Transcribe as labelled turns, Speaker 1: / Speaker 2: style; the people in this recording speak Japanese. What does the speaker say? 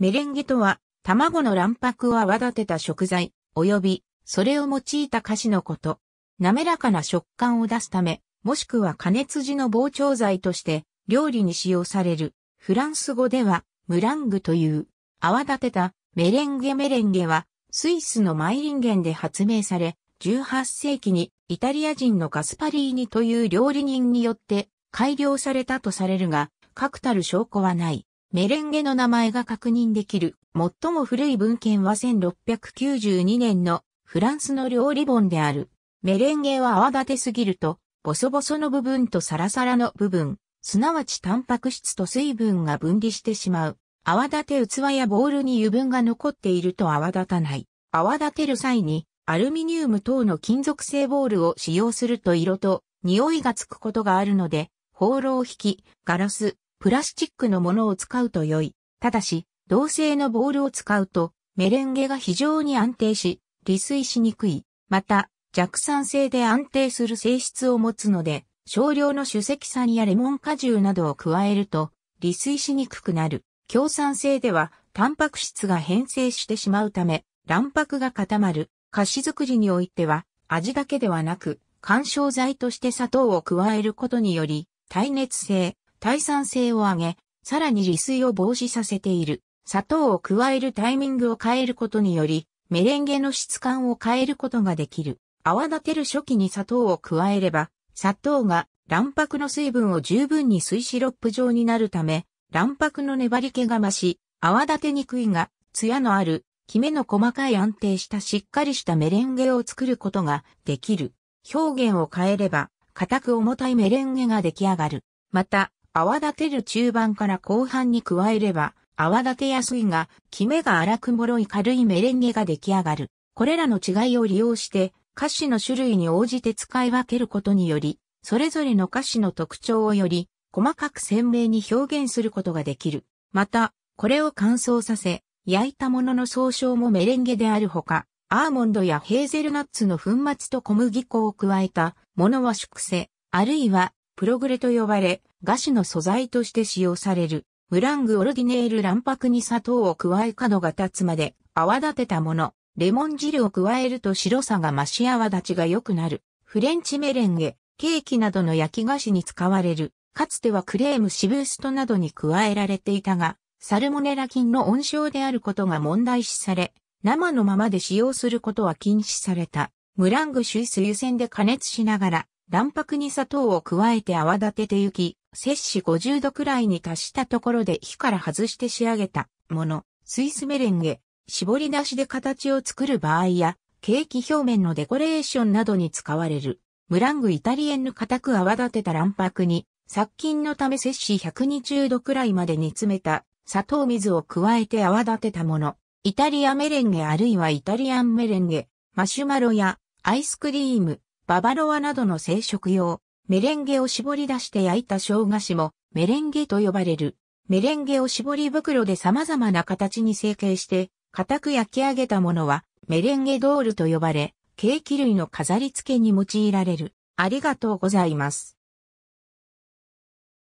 Speaker 1: メレンゲとは、卵の卵白を泡立てた食材、及び、それを用いた菓子のこと。滑らかな食感を出すため、もしくは加熱時の膨張剤として、料理に使用される。フランス語では、ムラングという、泡立てたメレンゲメレンゲは、スイスのマイリンゲンで発明され、18世紀にイタリア人のガスパリーニという料理人によって改良されたとされるが、確たる証拠はない。メレンゲの名前が確認できる最も古い文献は1692年のフランスの料理本である。メレンゲは泡立てすぎると、ボソボソの部分とサラサラの部分、すなわちタンパク質と水分が分離してしまう。泡立て器やボウルに油分が残っていると泡立たない。泡立てる際に、アルミニウム等の金属製ボウルを使用すると色と匂いがつくことがあるので、ホーロー引き、ガラス、プラスチックのものを使うと良い。ただし、銅製のボールを使うと、メレンゲが非常に安定し、離水しにくい。また、弱酸性で安定する性質を持つので、少量の主石酸やレモン果汁などを加えると、離水しにくくなる。強酸性では、タンパク質が変性してしまうため、卵白が固まる。菓子作りにおいては、味だけではなく、干渉剤として砂糖を加えることにより、耐熱性、耐酸性を上げ、さらに利水を防止させている。砂糖を加えるタイミングを変えることにより、メレンゲの質感を変えることができる。泡立てる初期に砂糖を加えれば、砂糖が卵白の水分を十分に水シロップ状になるため、卵白の粘り気が増し、泡立てにくいが、ツヤのある、キメの細かい安定したしっかりしたメレンゲを作ることができる。表現を変えれば、固く重たいメレンゲが出来上がる。また、泡立てる中盤から後半に加えれば、泡立てやすいが、キメが荒くもろい軽いメレンゲが出来上がる。これらの違いを利用して、菓子の種類に応じて使い分けることにより、それぞれの菓子の特徴をより、細かく鮮明に表現することができる。また、これを乾燥させ、焼いたものの総称もメレンゲであるほか、アーモンドやヘーゼルナッツの粉末と小麦粉を加えたものは粛清、あるいはプログレと呼ばれ、菓子の素材として使用される、ムラングオルディネール卵白に砂糖を加え角が立つまで泡立てたもの、レモン汁を加えると白さが増し泡立ちが良くなる、フレンチメレンゲ、ケーキなどの焼き菓子に使われる、かつてはクレームシブーストなどに加えられていたが、サルモネラ菌の温床であることが問題視され、生のままで使用することは禁止された。ムラングシュイス湯煎で加熱しながら卵白に砂糖を加えて泡立ててゆき、摂氏50度くらいに達したところで火から外して仕上げたもの、スイスメレンゲ、絞り出しで形を作る場合や、ケーキ表面のデコレーションなどに使われる、ムラングイタリエンヌ固く泡立てた卵白に、殺菌のため摂氏120度くらいまで煮詰めた砂糖水を加えて泡立てたもの、イタリアメレンゲあるいはイタリアンメレンゲ、マシュマロやアイスクリーム、ババロアなどの生食用、メレンゲを絞り出して焼いた生菓子もメレンゲと呼ばれる。メレンゲを絞り袋で様々な形に成形して、固く焼き上げたものはメレンゲドールと呼ばれ、ケーキ類の飾り付けに用いられる。ありがとうございます。